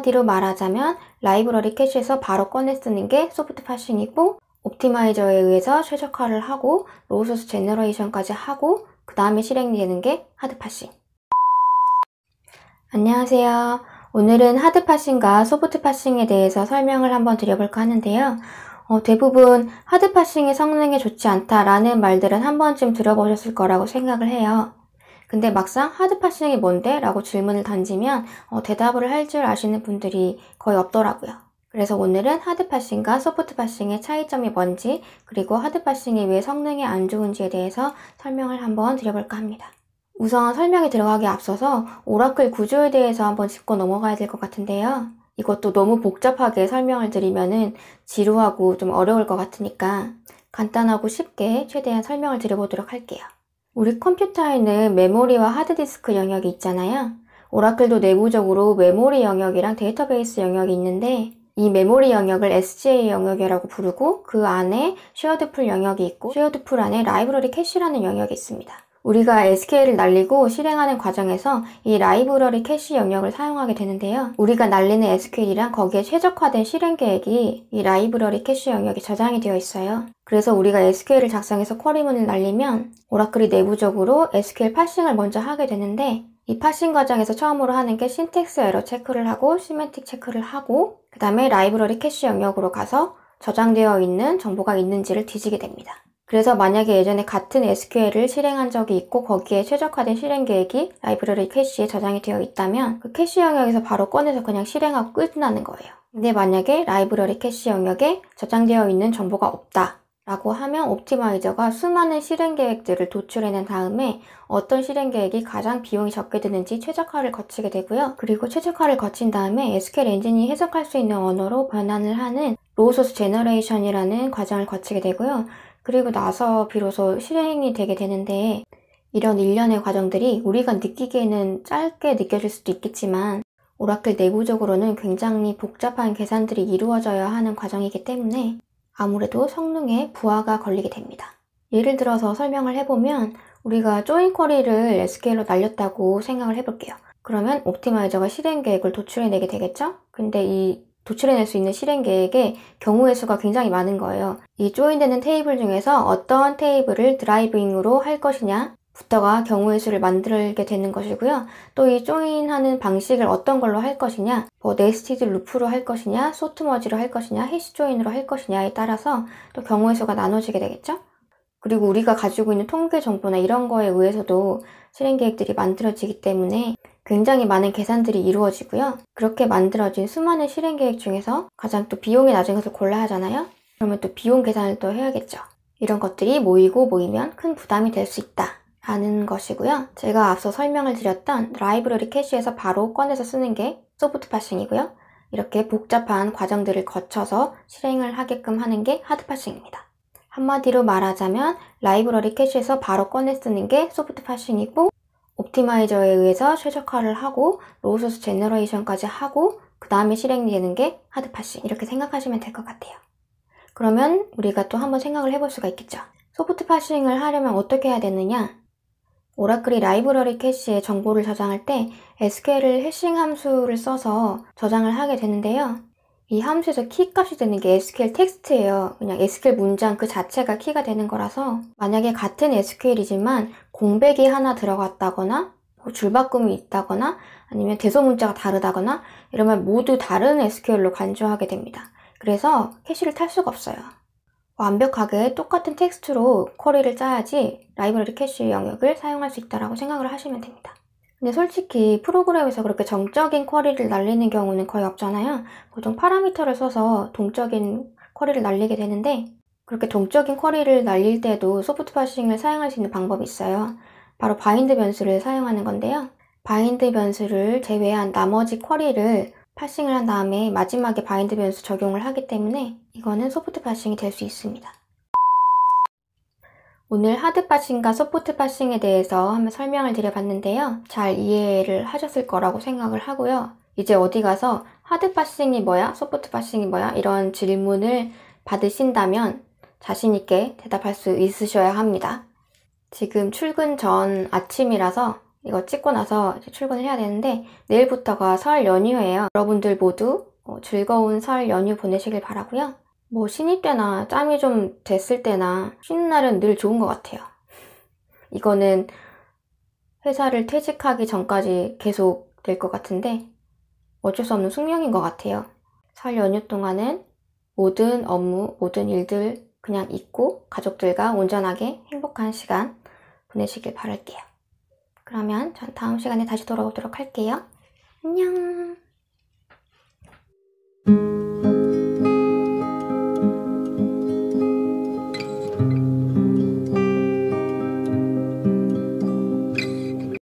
한마디로 말하자면 라이브러리 캐시에서 바로 꺼내 쓰는 게 소프트 파싱이고 옵티마이저에 의해서 최적화를 하고 로우소스 제너레이션까지 하고 그 다음에 실행되는 게 하드 파싱 안녕하세요 오늘은 하드 파싱과 소프트 파싱에 대해서 설명을 한번 드려볼까 하는데요 어, 대부분 하드 파싱의 성능이 좋지 않다라는 말들은 한 번쯤 들어보셨을 거라고 생각을 해요 근데 막상 하드 파싱이 뭔데? 라고 질문을 던지면 어, 대답을 할 줄 아시는 분들이 거의 없더라고요. 그래서 오늘은 하드 파싱과 소프트 파싱의 차이점이 뭔지 그리고 하드 파싱이 왜 성능이 안 좋은지에 대해서 설명을 한번 드려볼까 합니다. 우선 설명이 들어가기 앞서서 오라클 구조에 대해서 한번 짚고 넘어가야 될 것 같은데요. 이것도 너무 복잡하게 설명을 드리면은 지루하고 좀 어려울 것 같으니까 간단하고 쉽게 최대한 설명을 드려보도록 할게요. 우리 컴퓨터에는 메모리와 하드디스크 영역이 있잖아요. 오라클도 내부적으로 메모리 영역이랑 데이터베이스 영역이 있는데 이 메모리 영역을 SGA 영역이라고 부르고 그 안에 쉐어드풀 영역이 있고 쉐어드풀 안에 라이브러리 캐시라는 영역이 있습니다. 우리가 s q l 을 날리고 실행하는 과정에서 이 라이브러리 캐시 영역을 사용하게 되는데요. 우리가 날리는 SQL이랑 거기에 최적화된 실행 계획이 이 라이브러리 캐시 영역에 저장이 되어 있어요. 그래서 우리가 SQL을 작성해서 쿼리문을 날리면 오라클이 내부적으로 SQL 파싱을 먼저 하게 되는데 이 파싱 과정에서 처음으로 하는 게 신텍스 에러 체크를 하고 시멘틱 체크를 하고 그 다음에 라이브러리 캐시 영역으로 가서 저장되어 있는 정보가 있는지를 뒤지게 됩니다. 그래서 만약에 예전에 같은 SQL을 실행한 적이 있고 거기에 최적화된 실행 계획이 라이브러리 캐시에 저장이 되어 있다면 그 캐시 영역에서 바로 꺼내서 그냥 실행하고 끝나는 거예요. 근데 만약에 라이브러리 캐시 영역에 저장되어 있는 정보가 없다 라고 하면 옵티마이저가 수많은 실행 계획들을 도출해낸 다음에 어떤 실행 계획이 가장 비용이 적게 드는지 최적화를 거치게 되고요. 그리고 최적화를 거친 다음에 SQL 엔진이 해석할 수 있는 언어로 변환을 하는 로소스 제너레이션이라는 과정을 거치게 되고요. 그리고 나서 비로소 실행이 되게 되는데 이런 일련의 과정들이 우리가 느끼기에는 짧게 느껴질 수도 있겠지만 오라클 내부적으로는 굉장히 복잡한 계산들이 이루어져야 하는 과정이기 때문에 아무래도 성능에 부하가 걸리게 됩니다. 예를 들어서 설명을 해보면 우리가 조인 쿼리를 SQL로 날렸다고 생각을 해볼게요. 그러면 옵티마이저가 실행 계획을 도출해내게 되겠죠? 근데 이 도출해낼 수 있는 실행 계획에 경우의 수가 굉장히 많은 거예요. 이 조인되는 테이블 중에서 어떤 테이블을 드라이빙으로할 것이냐, 부터가 경우의 수를 만들게 되는 것이고요. 또 이 조인하는 방식을 어떤 걸로 할 것이냐, 뭐 네스티드 루프로 할 것이냐, 소트 머지로 할 것이냐, 해시 조인으로 할 것이냐에 따라서 또 경우의 수가 나눠지게 되겠죠. 그리고 우리가 가지고 있는 통계 정보나 이런 거에 의해서도 실행 계획들이 만들어지기 때문에 굉장히 많은 계산들이 이루어지고요. 그렇게 만들어진 수많은 실행 계획 중에서 가장 또 비용이 낮은 것을 골라야 하잖아요. 그러면 또 비용 계산을 또 해야겠죠. 이런 것들이 모이고 모이면 큰 부담이 될 수 있다. 라는 것이고요. 제가 앞서 설명을 드렸던 라이브러리 캐시에서 바로 꺼내서 쓰는 게 소프트 파싱이고요. 이렇게 복잡한 과정들을 거쳐서 실행을 하게끔 하는 게 하드 파싱입니다. 한마디로 말하자면 라이브러리 캐시에서 바로 꺼내 쓰는 게 소프트 파싱이고 옵티마이저에 의해서 최적화를 하고 로우소스 제너레이션까지 하고 그 다음에 실행되는 게 하드파싱 이렇게 생각하시면 될 것 같아요. 그러면 우리가 또 한번 생각을 해볼 수가 있겠죠. 소프트 파싱을 하려면 어떻게 해야 되느냐? 오라클이 라이브러리 캐시에 정보를 저장할 때 SQL 해싱 함수를 써서 저장을 하게 되는데요. 이 함수에서 키 값이 되는 게 SQL 텍스트예요. 그냥 SQL 문장 그 자체가 키가 되는 거라서 만약에 같은 SQL이지만 공백이 하나 들어갔다거나 뭐 줄바꿈이 있다거나 아니면 대소 문자가 다르다거나 이러면 모두 다른 SQL로 간주하게 됩니다. 그래서 캐시를 탈 수가 없어요. 완벽하게 똑같은 텍스트로 쿼리를 짜야지 라이브러리 캐시 영역을 사용할 수 있다고 생각을 하시면 됩니다. 근데 솔직히 프로그램에서 그렇게 정적인 쿼리를 날리는 경우는 거의 없잖아요. 보통 파라미터를 써서 동적인 쿼리를 날리게 되는데 그렇게 동적인 쿼리를 날릴 때도 소프트 파싱을 사용할 수 있는 방법이 있어요. 바로 바인드 변수를 사용하는 건데요. 바인드 변수를 제외한 나머지 쿼리를 파싱을 한 다음에 마지막에 바인드 변수 적용을 하기 때문에 이거는 소프트 파싱이 될 수 있습니다. 오늘 하드 파싱과 소프트 파싱에 대해서 한번 설명을 드려봤는데요. 잘 이해를 하셨을 거라고 생각을 하고요. 이제 어디 가서 하드 파싱이 뭐야? 소프트 파싱이 뭐야? 이런 질문을 받으신다면 자신있게 대답할 수 있으셔야 합니다. 지금 출근 전 아침이라서 이거 찍고 나서 출근을 해야 되는데 내일부터가 설 연휴예요. 여러분들 모두 어, 즐거운 설 연휴 보내시길 바라고요. 뭐 신입 때나 짬이 좀 됐을 때나 쉬는 날은 늘 좋은 것 같아요. 이거는 회사를 퇴직하기 전까지 계속 될 것 같은데 어쩔 수 없는 숙명인 것 같아요. 설 연휴 동안은 모든 업무, 모든 일들 그냥 잊고 가족들과 온전하게 행복한 시간 보내시길 바랄게요. 그러면 전 다음 시간에 다시 돌아오도록 할게요. 안녕!